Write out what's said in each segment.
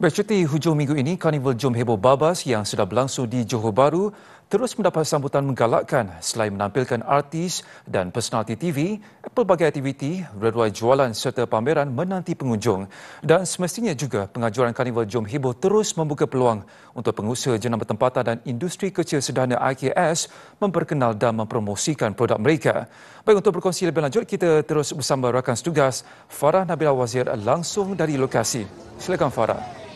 Bercuti hujung minggu ini, Karnival Jom Hebo Babas yang sudah berlangsung di Johor Bahru terus mendapat sambutan menggalakkan selain menampilkan artis dan personaliti TV, pelbagai aktiviti, berdua jualan serta pameran menanti pengunjung. Dan semestinya juga pengajuran Karnival Jom Hebo terus membuka peluang untuk pengusaha jenama tempatan dan industri kecil sederhana IKS memperkenal dan mempromosikan produk mereka. Baik, untuk berkongsi lebih lanjut, kita terus bersama rakan setugas Farah Nabila Wazir langsung dari lokasi. Silakan Farah.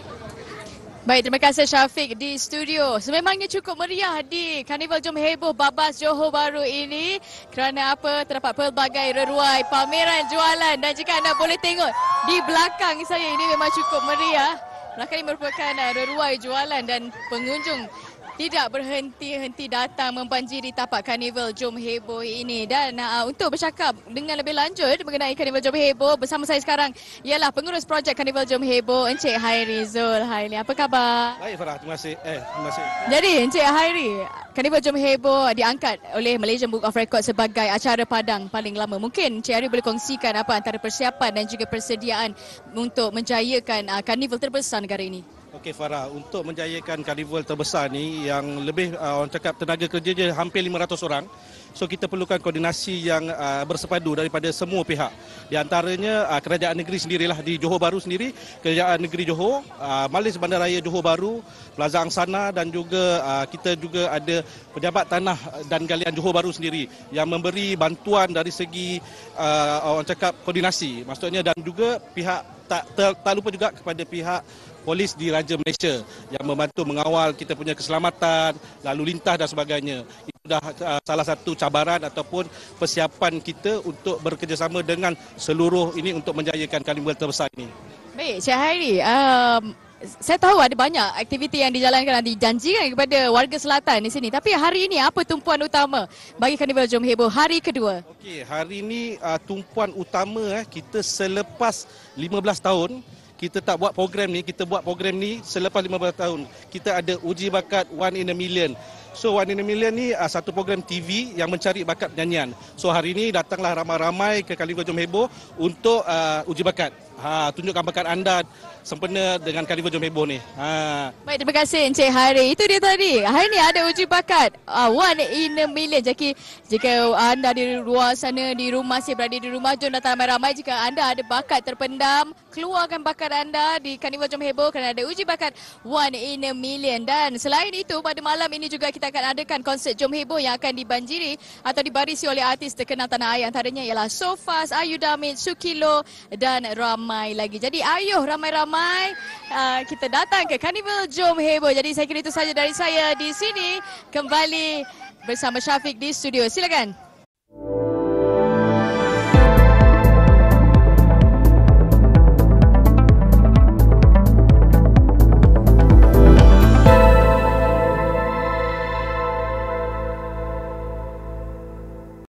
Baik, terima kasih Syafiq di studio. Sememangnya cukup meriah di Karnival Jom Heboh Babas Johor Baru ini kerana apa? Terdapat pelbagai reruai pameran jualan dan jika anda boleh tengok di belakang saya ini memang cukup meriah. Belakang ini merupakan uh, reruai jualan dan pengunjung tidak berhenti-henti datang membanjiri tapak karnival Jom Heboh ini. Dan uh, untuk bercakap dengan lebih lanjut mengenai karnival Jom Heboh bersama saya sekarang ialah pengurus projek karnival Jom Heboh Encik Hairi Zul. Hairi, apa khabar? Baik Farah, terima kasih. Eh, terima kasih. Jadi Encik Hairi, karnival Jom Heboh diangkat oleh Malaysian Book of Records sebagai acara padang paling lama. Mungkin Encik Hairi boleh kongsikan apa antara persiapan dan juga persediaan untuk menjayakan uh, terbesar negara ini? Okey Farah, untuk menjayakan karnival terbesar ni yang lebih uh, orang cakap tenaga kerja je hampir 500 orang. So kita perlukan koordinasi yang uh, bersepadu daripada semua pihak. Di antaranya uh, kerajaan negeri sendirilah di Johor Bahru sendiri, kerajaan negeri Johor, uh, Malis Bandaraya Johor Bahru, Plaza Angsana dan juga uh, kita juga ada pejabat tanah dan galian Johor Bahru sendiri yang memberi bantuan dari segi uh, orang cakap koordinasi. Maksudnya dan juga pihak tak, ter, tak lupa juga kepada pihak polis di Raja Malaysia yang membantu mengawal kita punya keselamatan, lalu lintas dan sebagainya. Itu dah uh, salah satu cabaran ataupun persiapan kita untuk bekerjasama dengan seluruh ini untuk menjayakan kalimbal terbesar ini. Baik, Cik Hairi, um, saya tahu ada banyak aktiviti yang dijalankan dan dijanjikan kepada warga selatan di sini. Tapi hari ini apa tumpuan utama bagi Karnival Jom Heboh hari kedua? Okey, hari ini uh, tumpuan utama eh, kita selepas 15 tahun kita tak buat program ni, kita buat program ni selepas 15 tahun. Kita ada uji bakat one in a million. So One in a Million ni uh, satu program TV yang mencari bakat penyanyian. So hari ini datanglah ramai-ramai ke Kali Gojom Heboh untuk uh, uji bakat. Ha, tunjukkan bakat anda sempena dengan Kali Gojom Heboh ni. Ha. Baik, terima kasih Encik Hari. Itu dia tadi. Hari ini ada uji bakat uh, One in a Million. Jadi jika anda di luar sana, di rumah, masih berada di rumah, jom datang ramai-ramai. Jika anda ada bakat terpendam, keluarkan bakat anda di Kali Gojom Heboh kerana ada uji bakat One in a Million. Dan selain itu, pada malam ini juga kita kita akan adakan konsert Jom Heboh yang akan dibanjiri atau dibarisi oleh artis terkenal tanah air antaranya ialah Sofas, Ayu Damit, Sukilo dan ramai lagi. Jadi ayuh ramai-ramai uh, kita datang ke Carnival Jom Heboh. Jadi saya kira itu saja dari saya di sini kembali bersama Syafiq di studio. Silakan.